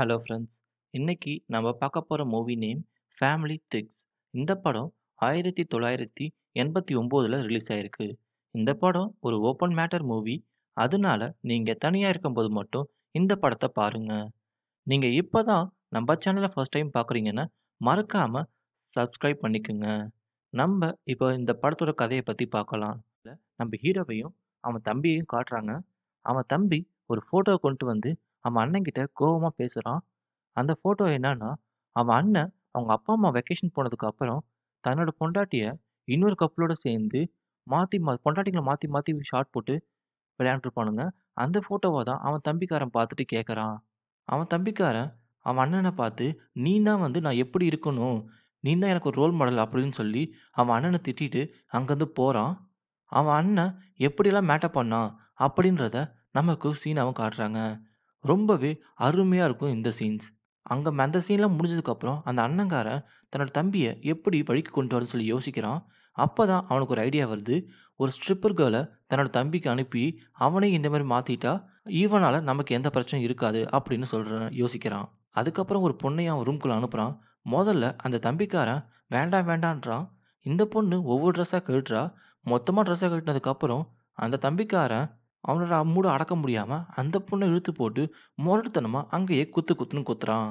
Hello friends இன்னைக்கு நம்ம பார்க்க போகிற மூவி நேம் ஃபேமிலி திக்ஸ் இந்த படம் ஆயிரத்தி தொள்ளாயிரத்தி எண்பத்தி ஒம்போதில் ரிலீஸ் ஆயிருக்கு இந்த படம் ஒரு ஓப்பன் மேட்டர் மூவி அதனால நீங்கள் தனியாக இருக்கும்போது மட்டும் இந்த படத்தை பாருங்கள் நீங்கள் இப்போ தான் நம்ம சேனலை ஃபர்ஸ்ட் டைம் பார்க்குறீங்கன்னா மறக்காமல் சப்ஸ்கிரைப் பண்ணிக்கோங்க நம்ம இப்போ இந்த படத்தோட கதையை பற்றி பார்க்கலாம் நம்ம ஹீரோவையும் அவன் தம்பியையும் காட்டுறாங்க அவன் தம்பி ஒரு ஃபோட்டோவை கொண்டு வந்து அவன் அண்ணன்கிட்ட கோவமாக பேசுகிறான் அந்த ஃபோட்டோ என்னன்னா அவன் அண்ணன் அவங்க அப்பா அம்மா வெக்கேஷன் போனதுக்கு அப்புறம் தன்னோட பொண்டாட்டியை இன்னொரு கப்பலோட சேர்ந்து மாற்றி மா பொண்டாட்டிங்களை மாற்றி மாற்றி ஷார்ட் போட்டு விளையாண்டுருப்பானுங்க அந்த ஃபோட்டோவை தான் அவன் தம்பிக்காரன் பார்த்துட்டு கேட்குறான் அவன் தம்பிக்காரன் அவன் அண்ணனை பார்த்து நீ தான் வந்து நான் எப்படி இருக்கணும் நீ தான் எனக்கு ஒரு ரோல் மாடல் அப்படின்னு சொல்லி அவன் அண்ணனை திட்டிட்டு அங்கேருந்து போகிறான் அவன் அண்ணன் எப்படியெல்லாம் மேட்டப் பண்ணான் அப்படின்றத நமக்கு சீனாவும் காட்டுறாங்க ரொம்பவே அருமையாக இருக்கும் இந்த சீன்ஸ். அங்கே அந்த சீன்லாம் முடிஞ்சதுக்கப்புறம், அந்த அண்ணங்காரன் தன்னோட தம்பியை எப்படி வழிக்கு கொண்டு வரது சொல்லி யோசிக்கிறான். தான் அவனுக்கு ஒரு ஐடியா வருது. ஒரு ஸ்ட்ரிப்பர் கேர்ள தன்னோட தம்பிக்கு அனுப்பி, அவனையும் இந்த மாதிரி மாற்றிட்டா ஈவனால் நமக்கு எந்த பிரச்சனையும் இருக்காது அப்படின்னு சொல்கிறேன் யோசிக்கிறான். அதுக்கப்புறம் ஒரு பொண்ணையும் அவன் ரூம்குள்ள அனுப்புகிறான் முதல்ல அந்த தம்பிக்காரன் வேண்டாம் வேண்டான்றான். இந்த பொண்ணு ஒவ்வொரு ட்ரெஸ்ஸாக கழட்டுறா. மொத்தமாக ட்ரெஸ்ஸாக கட்டினதுக்கப்புறம் அந்த தம்பிக்காரன் அவனோட அம்மூட அடக்க முடியாமல் அந்த பொண்ணை இழுத்து போட்டு முரட்டுத்தனமாக அங்கேயே குத்து குத்துன்னு குத்துறான்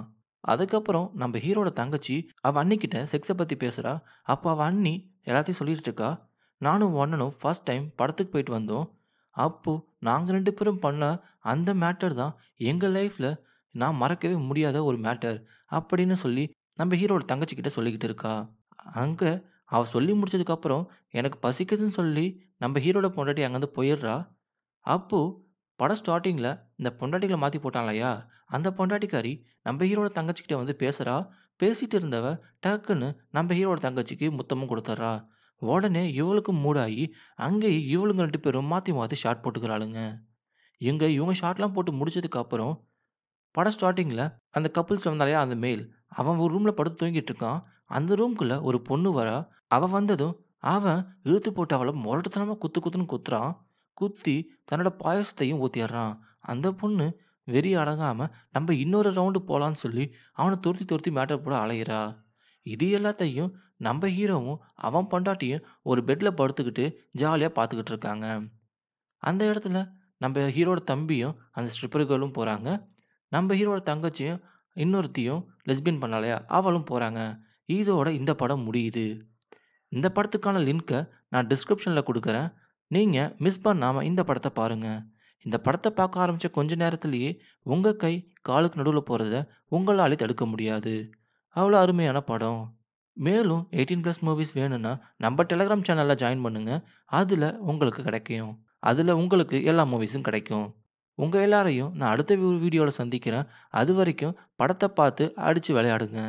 அதுக்கப்புறம் நம்ம ஹீரோட தங்கச்சி அவள் அண்ணிக்கிட்ட செக்ஸை பற்றி பேசுகிறா அப்போ அவள் அண்ணி எல்லாத்தையும் சொல்லிட்டு இருக்கா நானும் ஒன்னனும் ஃபர்ஸ்ட் டைம் படத்துக்கு போயிட்டு வந்தோம் அப்போது நாங்கள் ரெண்டு பேரும் பண்ண அந்த மேட்டர் தான் எங்கள் லைஃப்பில் நான் மறக்கவே முடியாத ஒரு மேட்டர் அப்படின்னு சொல்லி நம்ம ஹீரோட தங்கச்சிக்கிட்ட சொல்லிக்கிட்டு இருக்கா அங்கே அவள் சொல்லி முடிச்சதுக்கப்புறம் எனக்கு பசிக்குதுன்னு சொல்லி நம்ம ஹீரோட பொண்டாட்டி அங்கேருந்து போயிடுறா அப்போது படம் ஸ்டார்டிங்கில் இந்த பொண்டாட்டிகளை மாற்றி போட்டாங்களா அந்த பொண்டாட்டிக்காரி நம்ம ஹீரோட தங்கச்சிக்கிட்ட வந்து பேசுகிறா பேசிட்டு இருந்தவ டக்குன்னு நம்ம ஹீரோட தங்கச்சிக்கு முத்தமும் கொடுத்துட்றா உடனே இவளுக்கும் மூடாகி அங்கேயே இவளுங்க ரெண்டு பேரும் மாற்றி மாற்றி ஷாட் போட்டுக்கிறாளுங்க இங்கே இவங்க ஷாட்லாம் போட்டு முடிச்சதுக்கு அப்புறம் படம் ஸ்டார்டிங்கில் அந்த கப்புள்ஸ் வந்தாலையா அந்த மேல் அவன் ஒரு ரூமில் படுத்து தூங்கிட்டு இருக்கான் அந்த ரூம்குள்ளே ஒரு பொண்ணு வரா அவன் வந்ததும் அவன் இழுத்து போட்டு அவளை முரட்டுத்தனமாக குத்து குத்துன்னு குத்துறான் குத்தி தன்னோட பாயசத்தையும் ஊற்றிடுறான் அந்த பொண்ணு வெறி அடங்காமல் நம்ம இன்னொரு ரவுண்டு போகலான்னு சொல்லி அவனை துருத்தி துருத்தி மேட்டர் போட அலையிறா இது எல்லாத்தையும் நம்ம ஹீரோவும் அவன் பொண்டாட்டியும் ஒரு பெட்டில் படுத்துக்கிட்டு ஜாலியாக பார்த்துக்கிட்டு இருக்காங்க அந்த இடத்துல நம்ம ஹீரோட தம்பியும் அந்த ஸ்ட்ரிப்பர்களும் போகிறாங்க நம்ம ஹீரோட தங்கச்சியும் இன்னொருத்தையும் லெஸ்பின் பண்ணாலையா அவளும் போகிறாங்க இதோட இந்த படம் முடியுது இந்த படத்துக்கான லிங்க்கை நான் டிஸ்கிரிப்ஷனில் கொடுக்குறேன் நீங்க மிஸ் பண்ணாம இந்த படத்தை பாருங்க. இந்த படத்தை பார்க்க ஆரம்பிச்ச கொஞ்ச நேரத்திலேயே, உங்க கை காலுக்கு நடுவில் போறத உங்களாலே தடுக்க முடியாது. அவ்வளோ அருமையான படம். மேலும் எயிட்டீன் ப்ளஸ் மூவிஸ் வேணும்னா நம்ம டெலகிராம் சேனல்ல ஜாயின் பண்ணுங்க. அதுல உங்களுக்கு கிடைக்கும். அதுல உங்களுக்கு எல்லா மூவிஸும் கிடைக்கும். உங்க எல்லாரையும் நான் அடுத்த ஒரு வீடியோல சந்திக்கிறேன். வரைக்கும் படத்தை பார்த்து அடிச்சு விளையாடுங்க.